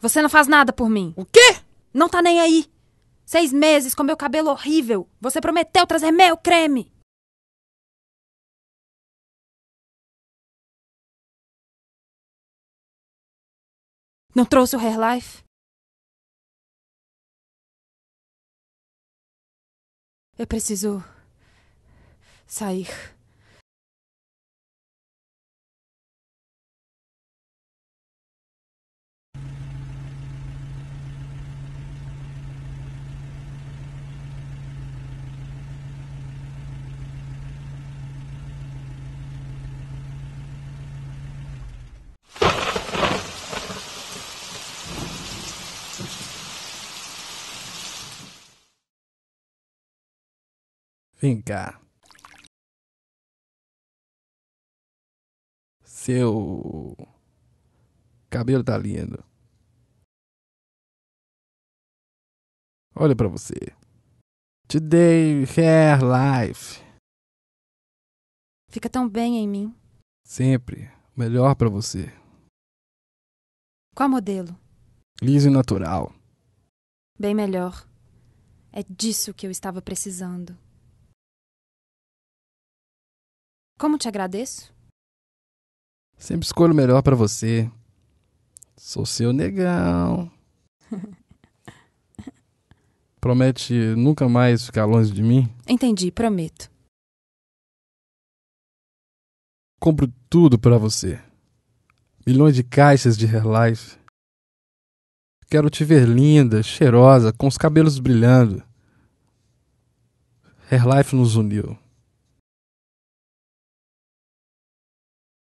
Você não faz nada por mim. O quê? Não tá nem aí. Seis meses com meu cabelo horrível. Você prometeu trazer meu creme. Não trouxe o Hairlife? Eu preciso sair. Vem cá. Seu cabelo tá lindo. Olha para você. Today hair life. Fica tão bem em mim. Sempre melhor para você. Qual modelo? Liso e natural. Bem melhor. É disso que eu estava precisando. Como te agradeço? Sempre escolho o melhor para você. Sou seu negão. Promete nunca mais ficar longe de mim? Entendi, prometo. Compro tudo para você. Milhões de caixas de Hairlife. Quero te ver linda, cheirosa, com os cabelos brilhando. Hairlife nos uniu.